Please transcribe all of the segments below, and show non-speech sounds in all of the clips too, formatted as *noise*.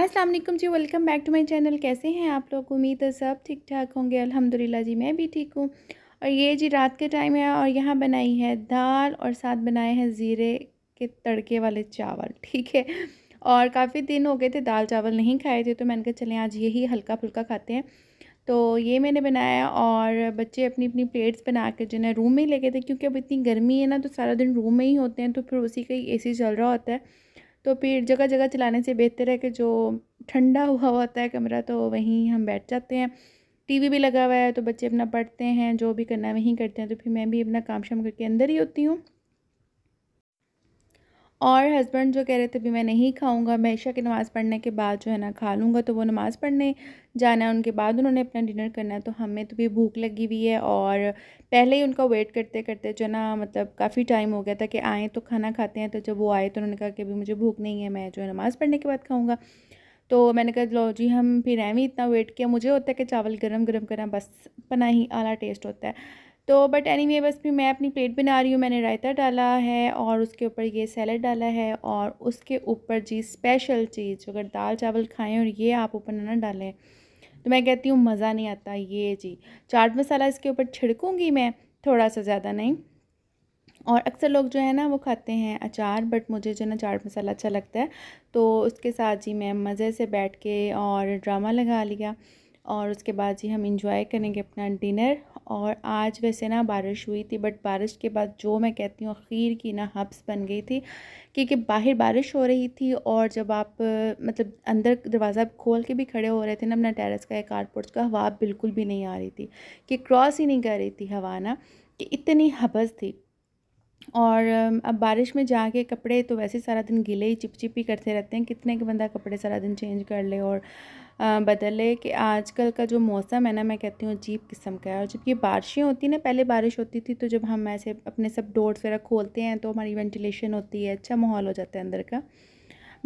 Aslam ji welcome back to my channel कैसे हैं आप लोग उम्मीद है सब ठीक ठाक होंगे अल्हम्दुलिल्लाह जी मैं भी ठीक हूँ और ये जी रात के टाइम है और यहाँ बनाई है दाल और साथ बनाए हैं ज़ीरे के तड़के वाले चावल ठीक है और काफ़ी दिन हो गए थे दाल चावल नहीं खाए थे तो मैंने कहा चलें आज यही हल्का फुल्का खाते हैं तो ये मैंने बनाया और बच्चे अपनी अपनी प्लेट्स बना कर जो है रूम में ही ले गए थे क्योंकि अब इतनी गर्मी है ना तो सारा दिन रूम में ही होते हैं तो फिर उसी का ही ए चल रहा होता है तो फिर जगह जगह चलाने से बेहतर है कि जो ठंडा हुआ होता है कमरा तो वहीं हम बैठ जाते हैं टीवी भी लगा हुआ है तो बच्चे अपना पढ़ते हैं जो भी करना है वहीं करते हैं तो फिर मैं भी अपना काम शाम करके अंदर ही होती हूँ और हस्बैंड जो कह रहे थे भी मैं नहीं खाऊंगा मैं ईशा की नमाज़ पढ़ने के बाद जो है ना खा लूँगा तो वो नमाज़ पढ़ने जाना है उनके बाद उन्होंने अपना डिनर करना है तो हमें तो भी भूख लगी हुई है और पहले ही उनका वेट करते करते जो ना मतलब काफ़ी टाइम हो गया था कि आएँ तो खाना खाते हैं तो जब वो आए तो उन्होंने कहा कि अभी मुझे भूख नहीं है मैं जो है नमाज़ पढ़ने के बाद खाऊँगा तो मैंने कहा लो जी हम फिर एवं इतना वेट किया मुझे होता है कि चावल गर्म गर्म करना बस पना ही आला टेस्ट होता है तो बट एनी anyway, बस भी मैं अपनी प्लेट बना रही हूँ मैंने रायता डाला है और उसके ऊपर ये सैलड डाला है और उसके ऊपर जी स्पेशल चीज़ अगर दाल चावल खाएँ और ये आप ऊपर ना डालें तो मैं कहती हूँ मज़ा नहीं आता ये जी चाट मसाला इसके ऊपर छिड़कूँगी मैं थोड़ा सा ज़्यादा नहीं और अक्सर लोग जो है ना वो खाते हैं अचार बट मुझे जो ना चाट मसाला अच्छा लगता है तो उसके साथ जी मैं मज़े से बैठ के और ड्रामा लगा लिया और उसके बाद जी हम इंजॉय करेंगे अपना डिनर और आज वैसे ना बारिश हुई थी बट बारिश के बाद जो मैं कहती हूँ अखीर की ना हब्स बन गई थी क्योंकि बाहर बारिश हो रही थी और जब आप मतलब अंदर दरवाज़ा खोल के भी खड़े हो रहे थे ना अपना टेरेस का या कारपोर्ट्स का हवा बिल्कुल भी नहीं आ रही थी कि क्रॉस ही नहीं कर रही थी हवा ना कि इतनी हबस थी और अब बारिश में जाके कपड़े तो वैसे सारा दिन गीले ही चिपचिप ही करते रहते हैं कितने के बंदा कपड़े सारा दिन चेंज कर ले और बदल ले कि आजकल का जो मौसम है ना मैं कहती हूँ अजीब किस्म का है और जबकि बारिशें होती ना पहले बारिश होती थी तो जब हम ऐसे अपने सब डोर्स वगैरह खोलते हैं तो हमारी वेंटिलेशन होती है अच्छा माहौल हो जाता है अंदर का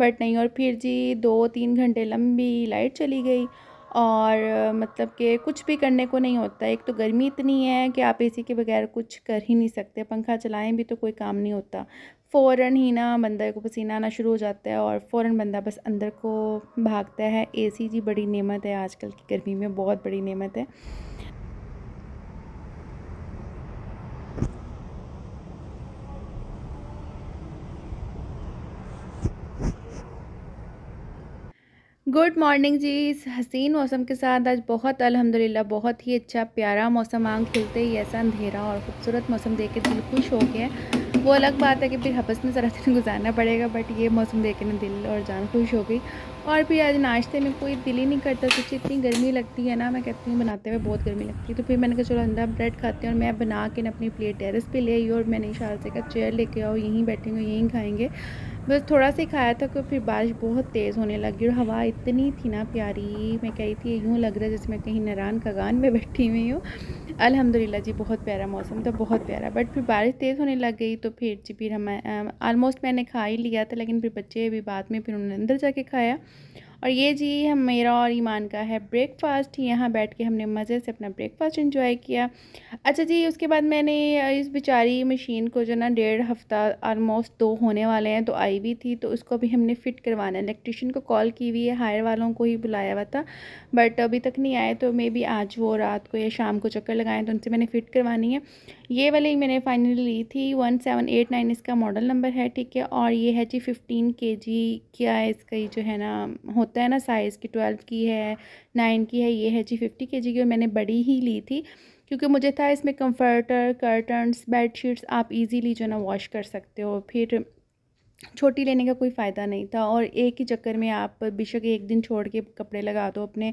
बट नहीं और फिर जी दो तीन घंटे लंबी लाइट चली गई और मतलब कि कुछ भी करने को नहीं होता एक तो गर्मी इतनी है कि आप एसी के बगैर कुछ कर ही नहीं सकते पंखा चलाएं भी तो कोई काम नहीं होता फ़ौर ही ना बंदे को पसीना आना शुरू हो जाता है और फ़ौर बंदा बस अंदर को भागता है एसी जी बड़ी नेमत है आजकल की गर्मी में बहुत बड़ी नेमत है गुड मॉर्निंग जी इस हसीन मौसम के साथ आज बहुत अल्हम्दुलिल्लाह बहुत ही अच्छा प्यारा मौसम आंग खिलते ही ऐसा अंधेरा और खूबसूरत मौसम देख के दिल खुश हो गया वो अलग बात है कि फिर हपस में ज़रा दिन गुजारना पड़ेगा बट ये मौसम देख के ना दिल और जान खुश हो गई और भी आज नाश्ते में कोई दिल ही नहीं करता कुछ इतनी गर्मी लगती है ना मैं कहती हूँ बनाते हुए बहुत गर्मी लगती है तो फिर मैंने कहा चलो अंदर ब्रेड खाते हैं और मैं बना के ना अपनी प्लेट टेरिस पर ले आई और मैंने इशारा से कहा चेयर लेके आओ यहीं बैठेंगे यहीं खाएँगे बस थोड़ा सा खाया था क्योंकि फिर बारिश बहुत तेज़ होने लगी और हवा इतनी थी ना प्यारी मैं कही थी यूँ लग रहा है जैसे मैं कहीं नरान कगान में *laughs* बैठी हुई हूँ अल्हम्दुलिल्लाह जी बहुत प्यारा मौसम था बहुत प्यारा बट फिर बारिश तेज़ होने लग गई तो फिर जी फिर हम ऑलमोस्ट मैंने खा ही लिया था लेकिन फिर बच्चे भी बाद में फिर उन्होंने अंदर जाके खाया और ये जी हम मेरा और ईमान का है ब्रेकफास्ट यहाँ बैठ के हमने मज़े से अपना ब्रेकफास्ट इन्जॉय किया अच्छा जी उसके बाद मैंने इस बेचारी मशीन को जो ना डेढ़ हफ़्ता आलमोस्ट दो होने वाले हैं तो आई हुई थी तो उसको भी हमने फ़िट करवाना है इलेक्ट्रिशियन को कॉल की हुई है हायर वालों को ही बुलाया हुआ था बट अभी तक नहीं आए तो मे भी आज वो रात को या शाम को चक्कर लगाए तो उनसे मैंने फ़िट करवानी है ये वाली मैंने फाइनली ली थी वन सेवन एट नाइन इसका मॉडल नंबर है ठीक है और ये है जी फिफ्टीन के जी क्या इसका जो है ना होता होता है ना साइज़ की ट्वेल्व की है नाइन की है ये है जी फिफ्टी के जी की मैंने बड़ी ही ली थी क्योंकि मुझे था इसमें कंफर्टर कर्टन्स शीट्स आप इजीली जो ना वॉश कर सकते हो फिर छोटी लेने का कोई फ़ायदा नहीं था और एक ही चक्कर में आप बेशक एक दिन छोड़ के कपड़े लगा दो अपने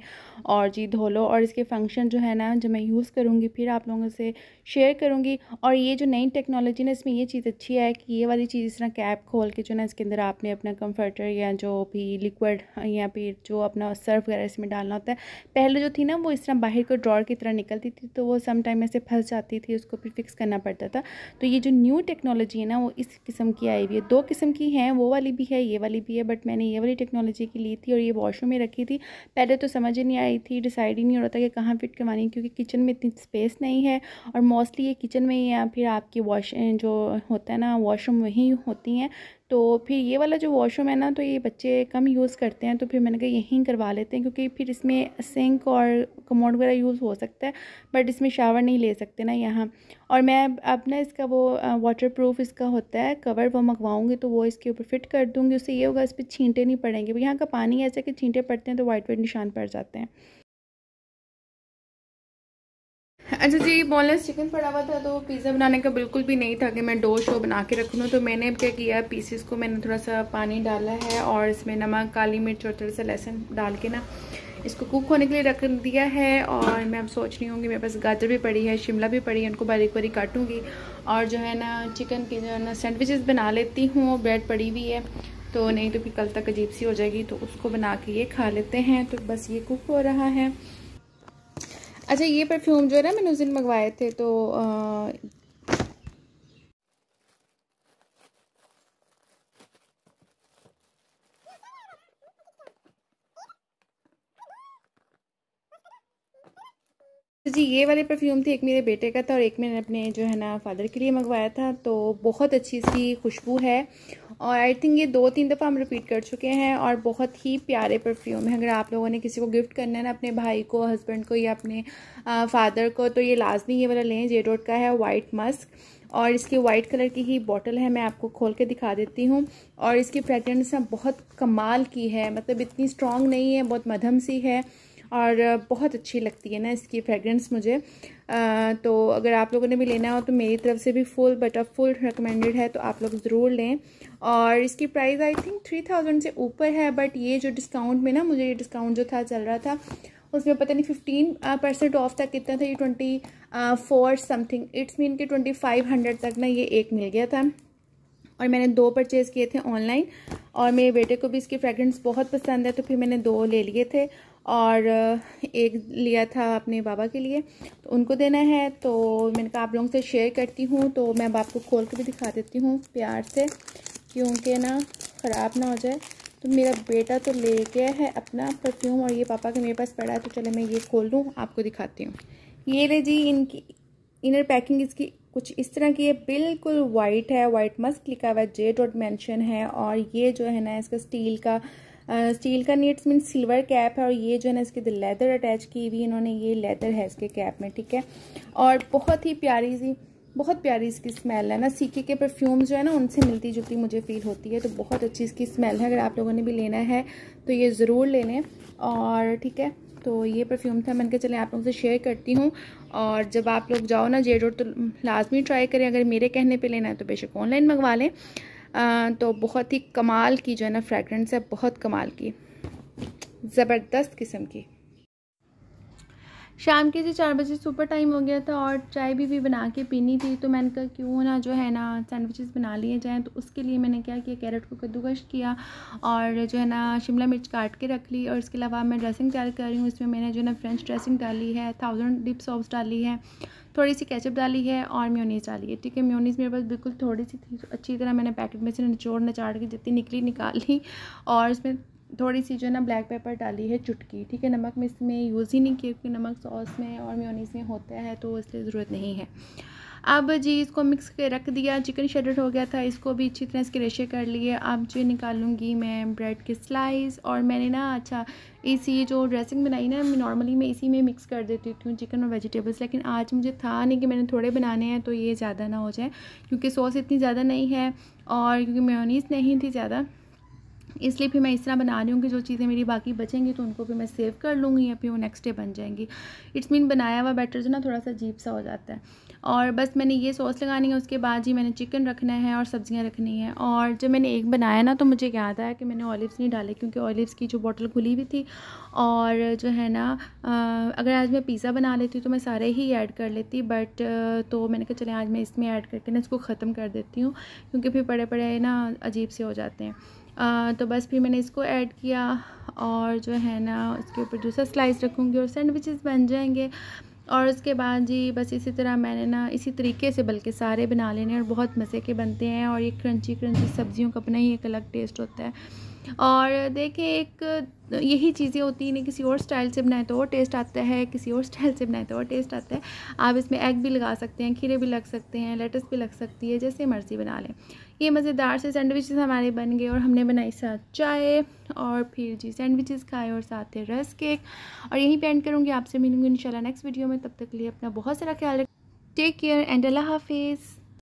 और जी धो लो और इसके फंक्शन जो है ना जो मैं यूज़ करूँगी फिर आप लोगों से शेयर करूँगी और ये जो नई टेक्नोलॉजी ना इसमें ये चीज़ अच्छी है कि ये वाली चीज़ इस तरह कैप खोल के जो ना इसके अंदर आपने अपना कम्फर्टर या जो भी लिक्विड या फिर जो अपना सर्फ वगैरह इसमें डालना होता है पहले जो थी ना वो इस तरह बाहर को ड्रॉर की तरह निकलती थी तो वो सम टाइम ऐसे फंस जाती थी उसको फिर फिक्स करना पड़ता था तो ये जो न्यू टेक्नोलॉजी है ना वो इस किस्म की आई हुई है दो किस्म रंग की हैं वो वाली भी है ये वाली भी है बट मैंने ये वाली टेक्नोलॉजी की ली थी और ये वॉशरूम में रखी थी पहले तो समझ ही नहीं आई थी डिसाइड ही नहीं हो रहा था कि कहाँ फिट करवानी क्योंकि किचन में इतनी स्पेस नहीं है और मोस्टली ये किचन में ही या फिर आपकी वॉश जो होता है ना वॉशरूम वहीं होती हैं तो फिर ये वाला जो वॉशरूम है ना तो ये बच्चे कम यूज़ करते हैं तो फिर मैंने कहा यहीं करवा लेते हैं क्योंकि फिर इसमें सिंक और कमोड वगैरह यूज़ हो सकता है बट इसमें शावर नहीं ले सकते ना यहाँ और मैं अब ना इसका वो वाटर प्रूफ इसका होता है कवर वो मंगवाऊँगी तो वो इसके ऊपर फिट कर दूँगी उससे ये होगा इस पर छींटे नहीं पड़ेंगे यहाँ का पानी ऐसा कि छींटे पड़ते हैं तो वाइट वाइट निशान पड़ जाते हैं अच्छा जी बोनलेस चिकन पड़ा हुआ था तो पिज़्ज़ा बनाने का बिल्कुल भी नहीं था कि मैं डो शो बना के रख लूँ तो मैंने क्या किया पीसेस को मैंने थोड़ा सा पानी डाला है और इसमें नमक काली मिर्च और थोड़ा सा लहसुन डाल के ना इसको कुक होने के लिए रख दिया है और मैं अब सोच रही हूँ कि मेरे पास गाजर भी पड़ी है शिमला भी पड़ी है उनको बारीक बारीक काटूँगी और जो है ना चिकन की जो है ना सैंडविचेस बना लेती हूँ ब्रेड पड़ी हुई है तो नहीं तो फिर कल तक अजीब सी हो जाएगी तो उसको बना के ये खा लेते हैं तो बस ये कुक हो रहा है अच्छा ये परफ्यूम जो है ना मैंने उस दिन मंगवाए थे तो आ, जी ये वाले परफ्यूम थे एक मेरे बेटे का था और एक मैंने अपने जो है ना फादर के लिए मंगवाया था तो बहुत अच्छी सी खुशबू है और आई थिंक ये दो तीन दफ़ा हम रिपीट कर चुके हैं और बहुत ही प्यारे परफ्यूम है अगर आप लोगों ने किसी को गिफ्ट करना है ना अपने भाई को हस्बैंड को या अपने फादर को तो ये लाजमी ये वाला लें जे का है वाइट मस्क और इसकी वाइट कलर की ही बॉटल है मैं आपको खोल के दिखा देती हूँ और इसकी फ्रेगरेंस ना बहुत कमाल की है मतलब इतनी स्ट्रॉन्ग नहीं है बहुत मधम सी है और बहुत अच्छी लगती है ना इसकी फ्रेगरेंस मुझे आ, तो अगर आप लोगों ने भी लेना हो तो मेरी तरफ से भी फुल बटर फुल रिकमेंडेड है तो आप लोग ज़रूर लें और इसकी price I think three thousand से ऊपर है बट ये जो डिस्काउंट में ना मुझे ये डिस्काउंट जो था चल रहा था उसमें पता नहीं फिफ्टीन परसेंट ऑफ था कितना था ये twenty four something it's mean के ट्वेंटी फाइव हंड्रेड तक ना ये एक मिल गया था और मैंने दो परचेज़ किए थे ऑनलाइन और मेरे बेटे को भी इसकी फ्रेगरेंस बहुत पसंद है तो फिर मैंने दो ले लिए थे और एक लिया था अपने बाबा के लिए तो उनको देना है तो मैंने कहा आप लोगों से शेयर करती हूँ तो मैं अब आपको खोल के भी दिखा देती हूँ प्यार से क्योंकि ना ख़राब ना हो जाए तो मेरा बेटा तो ले गया है अपना परफ्यूम और ये पापा के मेरे पास पड़ा है तो चले मैं ये खोल लूँ आपको दिखाती हूँ ये ले जी इनकी इनर पैकिंग इसकी कुछ इस तरह की है बिल्कुल वाइट है वाइट मस्क लिखा हुआ है जे डॉट मैंशन है और ये जो है ना इसका स्टील का स्टील का नीट्स मीन सिल्वर कैप है और ये जो है ना इसकी लेदर अटैच की हुई इन्होंने ये लेदर है इसके कैप में ठीक है और बहुत ही प्यारी सी बहुत प्यारी इसकी स्मेल है ना सीके के परफ्यूम जो है ना उनसे मिलती जुलती मुझे फील होती है तो बहुत अच्छी इसकी स्मेल है अगर आप लोगों ने भी लेना है तो ये ज़रूर ले लें और ठीक है तो ये परफ्यूम था मैंने कहा चले आप लोगों से शेयर करती हूँ और जब आप लोग जाओ ना जेड तो लाजमी ट्राई करें अगर मेरे कहने पर लेना है तो बेशक ऑनलाइन मंगवा लें तो बहुत ही कमाल की जो है ना फ्रेगरेंस है बहुत कमाल की ज़बरदस्त किस्म की शाम के जी चार बजे सुपर टाइम हो गया था और चाय भी भी बना के पीनी थी तो मैंने कहा क्यों ना जो है ना सैंडविचेस बना लिए जाएँ तो उसके लिए मैंने क्या किया कैरेट को कद्दूकश किया और जो है ना शिमला मिर्च काट के रख ली और इसके अलावा मैं ड्रेसिंग तैयार कर रही हूँ इसमें मैंने जो है ना फ्रेंच ड्रेसिंग डाली है थाउजेंड डिप सॉस डाली है थोड़ी सी कैचअप डाली है और म्योनीस डाली है ठीक है म्योनीस मेरे पास बिल्कुल थोड़ी सी थी तो अच्छी तरह मैंने पैकेट में से निचोड़ नचाड़ के जितनी निकली निकाली और इसमें थोड़ी सी जो है ना ब्लैक पेपर डाली है चुटकी ठीक है नमक मैं इसमें यूज़ ही नहीं किया क्योंकि नमक सॉस में और म्योनीस में होता है तो इसलिए ज़रूरत नहीं है अब जी इसको मिक्स कर रख दिया चिकन शेडेड हो गया था इसको भी अच्छी तरह से रेशे कर लिए अब जो निकालूंगी मैं ब्रेड के स्लाइस और मैंने ना अच्छा इसी जो ड्रेसिंग बनाई ना नॉर्मली मैं इसी में मिक्स कर देती हूँ चिकन और वेजिटेबल्स लेकिन आज मुझे था नहीं कि मैंने थोड़े बनाने हैं तो ये ज़्यादा ना हो जाए क्योंकि सॉस इतनी ज़्यादा नहीं है और क्योंकि मेयोनीज़ नहीं थी ज़्यादा इसलिए फिर मैं इस तरह बना रही हूँ कि जो चीज़ें मेरी बाकी बचेंगी तो उनको भी मैं सेव कर लूँगी या फिर वो नेक्स्ट डे बन जाएंगी इट्स मीन बनाया हुआ बैटर जो ना थोड़ा सा जीप सा हो जाता है और बस मैंने ये सॉस लगानी है उसके बाद ही मैंने चिकन रखना है और सब्ज़ियाँ रखनी है और जब मैंने एक बनाया ना तो मुझे याद आया कि मैंने ऑलिव्स नहीं डाले क्योंकि ऑलिव्स की जो बॉटल खुली हुई थी और जो है ना अगर आज मैं पिज़्ज़ा बना लेती तो मैं सारे ही ऐड कर लेती बट तो मैंने कहा चले आज मैं इसमें ऐड करके ना इसको ख़त्म कर देती हूँ क्योंकि फिर बड़े बड़े ना अजीब से हो जाते हैं आ, तो बस फिर मैंने इसको ऐड किया और जो है ना इसके ऊपर दूसरा स्लाइस रखूँगी और सैंडविचेस बन जाएंगे और उसके बाद जी बस इसी तरह मैंने ना इसी तरीके से बल्कि सारे बना लेने और बहुत मज़े के बनते हैं और ये क्रंची क्रंची सब्ज़ियों का अपना ही एक अलग टेस्ट होता है और देखिए एक यही चीज़ें होती हैं किसी और स्टाइल से बनाए तो और टेस्ट आता है किसी और स्टाइल से बनाए तो और टेस्ट आता है आप इसमें एग भी लगा सकते हैं खीरे भी लग सकते हैं लेटस भी लग सकती है जैसे मर्ज़ी बना लें ये मज़ेदार से सैंडविचेस हमारे बन गए और हमने बनाई साथ चाय और फिर जी सैंडविचेस खाए और साथ है रस केक और यहीं पे एंड करूँगी आपसे मिलूँगी इन नेक्स्ट वीडियो में तब तक के लिए अपना बहुत सारा ख्याल रखें टेक केयर एंड अल्लाह हाफिज़